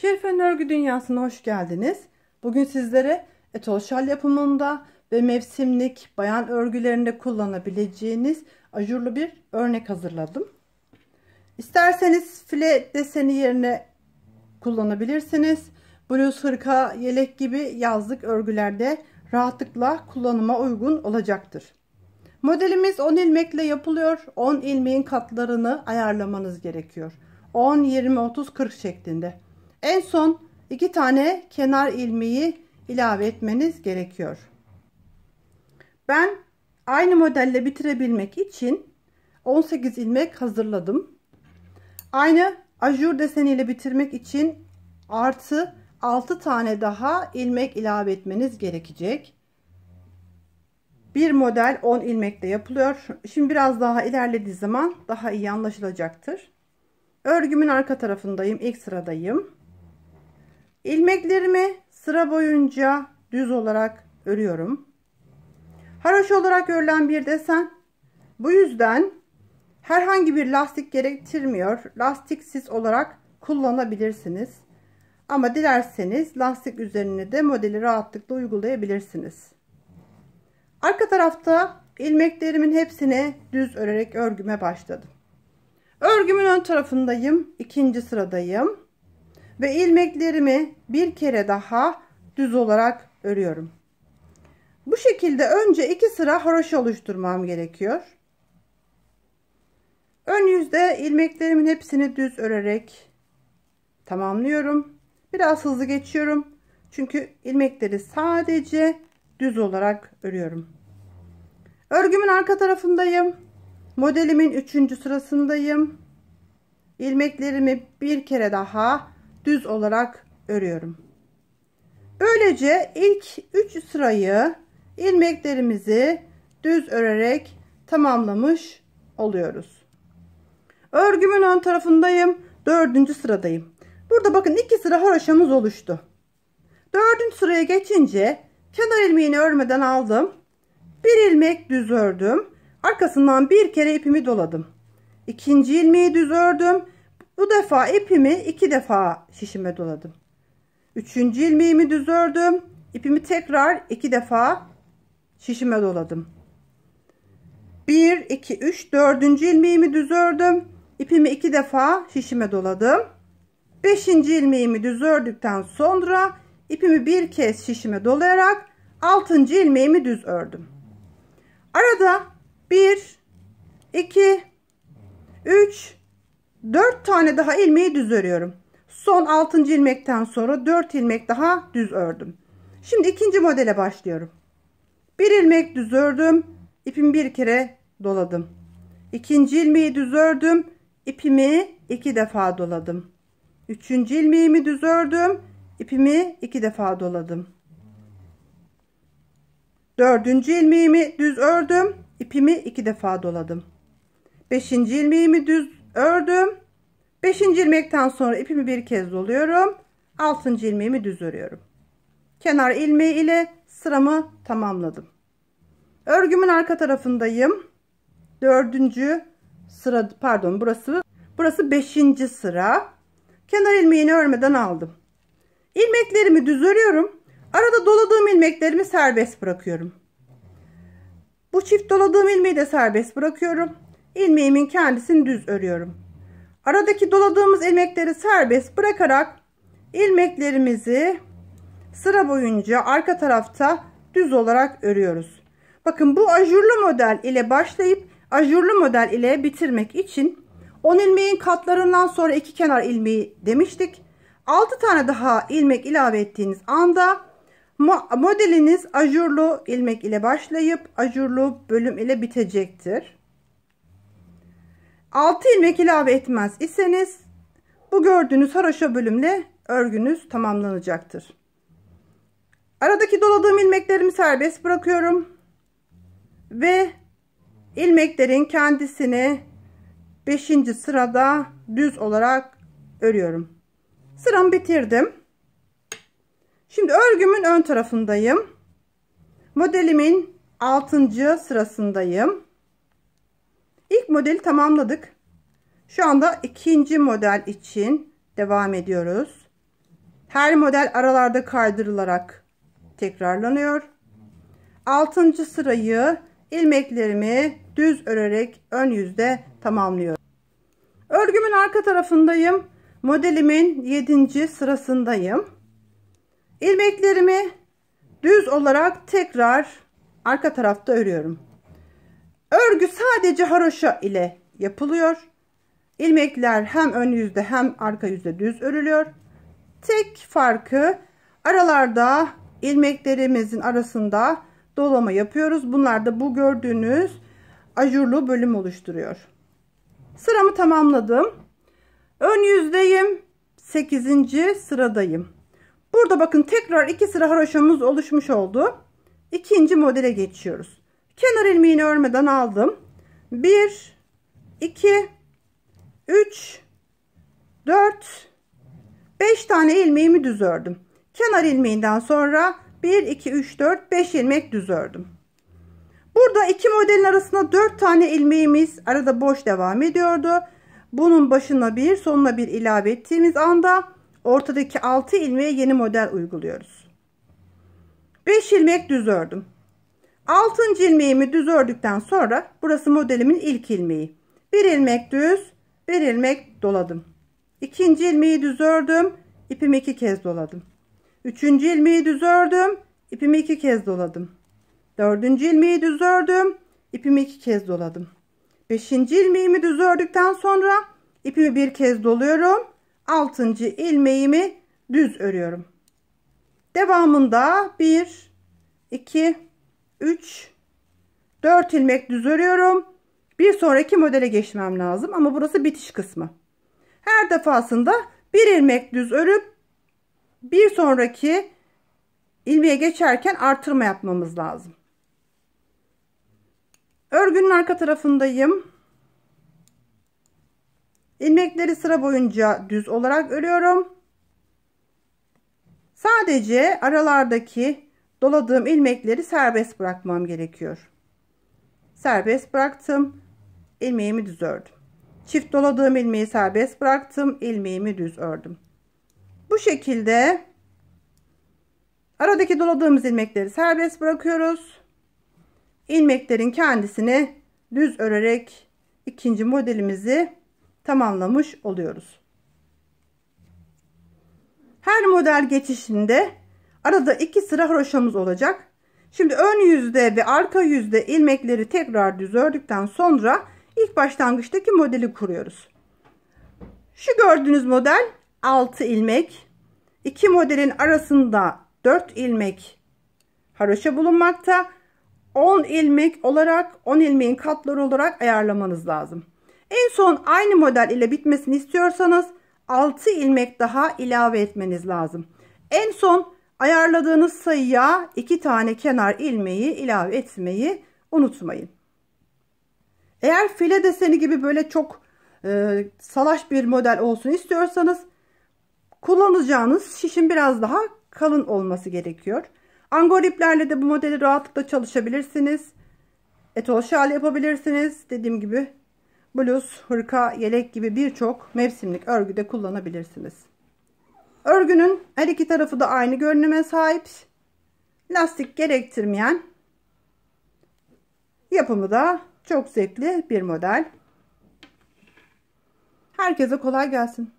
Şerife'nin örgü dünyasına hoş geldiniz. Bugün sizlere etol şal yapımında ve mevsimlik bayan örgülerinde kullanabileceğiniz ajurlu bir örnek hazırladım. İsterseniz file deseni yerine kullanabilirsiniz. Bluz, hırka, yelek gibi yazlık örgülerde rahatlıkla kullanıma uygun olacaktır. Modelimiz 10 ilmekle yapılıyor. 10 ilmeğin katlarını ayarlamanız gerekiyor. 10, 20, 30, 40 şeklinde. En son iki tane kenar ilmeği ilave etmeniz gerekiyor. Ben aynı modelle bitirebilmek için 18 ilmek hazırladım. Aynı ajur deseniyle bitirmek için artı 6 tane daha ilmek ilave etmeniz gerekecek. Bir model 10 ilmekle yapılıyor. Şimdi biraz daha ilerlediği zaman daha iyi anlaşılacaktır. Örgümün arka tarafındayım. ilk sıradayım ilmeklerimi sıra boyunca düz olarak örüyorum. Haroş olarak örülen bir desen. Bu yüzden herhangi bir lastik gerektirmiyor. Lastiksiz olarak kullanabilirsiniz. Ama dilerseniz lastik üzerine de modeli rahatlıkla uygulayabilirsiniz. Arka tarafta ilmeklerimin hepsini düz örerek örgüme başladım. Örgümün ön tarafındayım. ikinci sıradayım. Ve ilmeklerimi bir kere daha düz olarak örüyorum. Bu şekilde önce iki sıra haroşa oluşturmam gerekiyor. Ön yüzde ilmeklerimin hepsini düz örerek tamamlıyorum. Biraz hızlı geçiyorum. Çünkü ilmekleri sadece düz olarak örüyorum. Örgümün arka tarafındayım. Modelimin üçüncü sırasındayım. İlmeklerimi bir kere daha düz olarak örüyorum. Böylece ilk 3 sırayı ilmeklerimizi düz örerek tamamlamış oluyoruz. Örgümün ön tarafındayım. 4. sıradayım. Burada bakın 2 sıra haroşamız oluştu. 4. sıraya geçince kenar ilmeğini örmeden aldım. Bir ilmek düz ördüm. Arkasından bir kere ipimi doladım. İkinci ilmeği düz ördüm. Bu defa ipimi iki defa şişime doladım. Üçüncü ilmeğimi düz ördüm. İpimi tekrar iki defa şişime doladım. 1, 2, 3, 4. ilmeğimi düz ördüm. İpimi iki defa şişime doladım. 5. ilmeğimi düz ördükten sonra ipimi bir kez şişime dolayarak 6. ilmeğimi düz ördüm. Arada 1, 2, 3, 4 tane daha ilmeği düz örüyorum. Son 6. ilmekten sonra 4 ilmek daha düz ördüm. Şimdi ikinci modele başlıyorum. 1 ilmek düz ördüm. İpimi bir kere doladım. İkinci ilmeği düz ördüm. İpimi iki defa doladım. Üçüncü ilmeğimi düz ördüm. İpimi iki defa doladım. Dördüncü ilmeğimi düz ördüm. İpimi iki defa doladım. Beşinci ilmeğimi düz ördüm. 5. ilmekten sonra ipimi bir kez doluyorum. 6. ilmeğimi düz örüyorum. Kenar ilmeği ile sıramı tamamladım. Örgümün arka tarafındayım. 4. sıra pardon burası burası 5. sıra. Kenar ilmeğini örmeden aldım. İlmeklerimi düz örüyorum. Arada doladığım ilmeklerimi serbest bırakıyorum. Bu çift doladığım ilmeği de serbest bırakıyorum ilmeğimin kendisini düz örüyorum. Aradaki doladığımız ilmekleri serbest bırakarak ilmeklerimizi sıra boyunca arka tarafta düz olarak örüyoruz. Bakın bu ajurlu model ile başlayıp ajurlu model ile bitirmek için 10 ilmeğin katlarından sonra iki kenar ilmeği demiştik. 6 tane daha ilmek ilave ettiğiniz anda modeliniz ajurlu ilmek ile başlayıp ajurlu bölüm ile bitecektir. 6 ilmek ilave etmez iseniz bu gördüğünüz haroşa bölümle örgünüz tamamlanacaktır. Aradaki doladığım ilmeklerimi serbest bırakıyorum. Ve ilmeklerin kendisini 5. sırada düz olarak örüyorum. Sıramı bitirdim. Şimdi örgümün ön tarafındayım. Modelimin 6. sırasındayım. İlk modeli tamamladık. Şu anda ikinci model için devam ediyoruz. Her model aralarda kaydırılarak tekrarlanıyor. Altıncı sırayı ilmeklerimi düz örerek ön yüzde tamamlıyorum. Örgümün arka tarafındayım. Modelimin yedinci sırasındayım. İlmeklerimi düz olarak tekrar arka tarafta örüyorum. Örgü sadece haroşa ile yapılıyor. İlmekler hem ön yüzde hem arka yüzde düz örülüyor. Tek farkı aralarda ilmeklerimizin arasında dolama yapıyoruz. Bunlar da bu gördüğünüz ajurlu bölüm oluşturuyor. Sıramı tamamladım. Ön yüzdeyim. 8. sıradayım. Burada bakın tekrar iki sıra haroşamız oluşmuş oldu. İkinci modele geçiyoruz. Kenar ilmeğini örmeden aldım. 1 2 3 4 5 tane ilmeğimi düz ördüm. Kenar ilmeğinden sonra 1 2 3 4 5 ilmek düz ördüm. Burada iki modelin arasında 4 tane ilmeğimiz arada boş devam ediyordu. Bunun başına bir sonuna bir ilave ettiğimiz anda ortadaki 6 ilmeğe yeni model uyguluyoruz. 5 ilmek düz ördüm. 6. ilmeğimi düz ördükten sonra burası modelimin ilk ilmeği. Bir ilmek düz, bir ilmek doladım. İkinci ilmeği düz ördüm, ipimi iki kez doladım. Üçüncü ilmeği düz ördüm, ipimi iki kez doladım. Dördüncü ilmeği düz ördüm, ipimi iki kez doladım. Beşinci ilmeğimi düz ördükten sonra ipimi bir kez doluyorum. Altıncı ilmeğimi düz örüyorum. Devamında bir, iki. 3 4 ilmek düz örüyorum. Bir sonraki modele geçmem lazım ama burası bitiş kısmı. Her defasında bir ilmek düz örüp bir sonraki ilmeğe geçerken artırma yapmamız lazım. Örgünün arka tarafındayım. Ilmekleri sıra boyunca düz olarak örüyorum. Sadece aralardaki doladığım ilmekleri serbest bırakmam gerekiyor. Serbest bıraktım. ilmeğimi düz ördüm. Çift doladığım ilmeği serbest bıraktım. ilmeğimi düz ördüm. Bu şekilde aradaki doladığımız ilmekleri serbest bırakıyoruz. İlmeklerin kendisini düz örerek ikinci modelimizi tamamlamış oluyoruz. Her model geçişinde Arada iki sıra haroşamız olacak. Şimdi ön yüzde ve arka yüzde ilmekleri tekrar düz ördükten sonra ilk başlangıçtaki modeli kuruyoruz. Şu gördüğünüz model 6 ilmek. İki modelin arasında 4 ilmek haroşa bulunmakta. 10 ilmek olarak 10 ilmeğin katları olarak ayarlamanız lazım. En son aynı model ile bitmesini istiyorsanız 6 ilmek daha ilave etmeniz lazım. En son Ayarladığınız sayıya iki tane kenar ilmeği ilave etmeyi unutmayın. Eğer file deseni gibi böyle çok e, salaş bir model olsun istiyorsanız kullanacağınız şişin biraz daha kalın olması gerekiyor. Angor iplerle de bu modeli rahatlıkla çalışabilirsiniz. Etol şal yapabilirsiniz. Dediğim gibi bluz, hırka, yelek gibi birçok mevsimlik örgüde kullanabilirsiniz. Örgünün her iki tarafı da aynı görünüme sahip. Lastik gerektirmeyen yapımı da çok zevkli bir model. Herkese kolay gelsin.